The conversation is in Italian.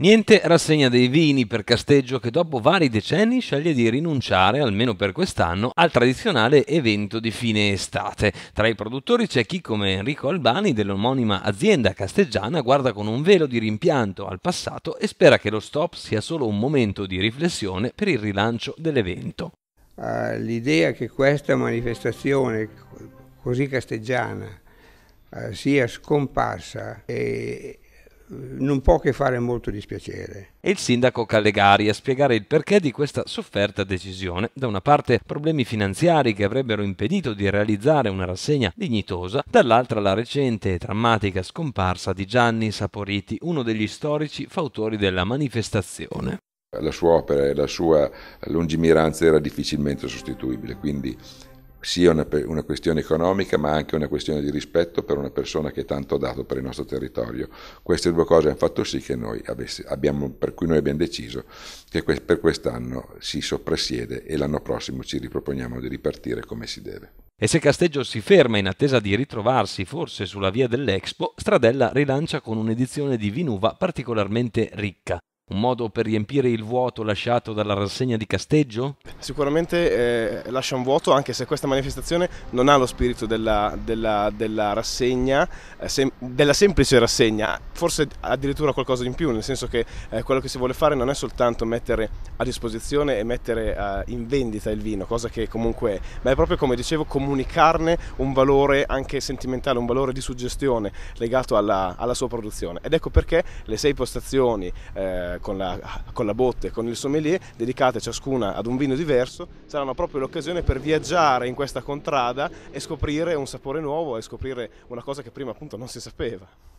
Niente rassegna dei vini per Casteggio che dopo vari decenni sceglie di rinunciare, almeno per quest'anno, al tradizionale evento di fine estate. Tra i produttori c'è chi come Enrico Albani dell'omonima azienda casteggiana guarda con un velo di rimpianto al passato e spera che lo stop sia solo un momento di riflessione per il rilancio dell'evento. Uh, l'idea che questa manifestazione così casteggiana uh, ah, sia scomparsa e, non può che fare molto dispiacere. E il sindaco Callegari a spiegare il perché di questa sofferta decisione. Da una parte problemi finanziari che avrebbero impedito di realizzare una rassegna dignitosa, dall'altra la recente e drammatica scomparsa di Gianni Saporiti, uno degli storici fautori della manifestazione. La sua opera e la sua lungimiranza era difficilmente sostituibile, quindi sia una, una, questione economica ma anche una questione di rispetto per una persona che tanto ha dato per il nostro territorio. Queste due cose hanno fatto sì che noi avessi, abbiamo, per cui noi abbiamo deciso che que- per quest'anno si soppresiede e l'anno prossimo ci riproponiamo di ripartire come si deve. E se Casteggio si ferma in attesa di ritrovarsi forse sulla via dell'Expo, Stradella rilancia con un'edizione di Vinuva particolarmente ricca un modo per riempire il vuoto lasciato dalla rassegna di Casteggio? Sicuramente eh, lascia un vuoto, anche se questa manifestazione non ha lo spirito della, della, della rassegna, eh, sem- della semplice rassegna, forse addirittura qualcosa in più, nel senso che eh, quello che si vuole fare non è soltanto mettere a disposizione e mettere eh, in vendita il vino, cosa che comunque è, ma è proprio come dicevo comunicarne un valore anche sentimentale, un valore di suggestione legato alla, alla sua produzione. Ed ecco perché le sei postazioni eh, con la, con la botte con il sommelier, dedicate ciascuna ad un vino diverso, saranno proprio l'occasione per viaggiare in questa contrada e scoprire un sapore nuovo e scoprire una cosa che prima appunto non si sapeva.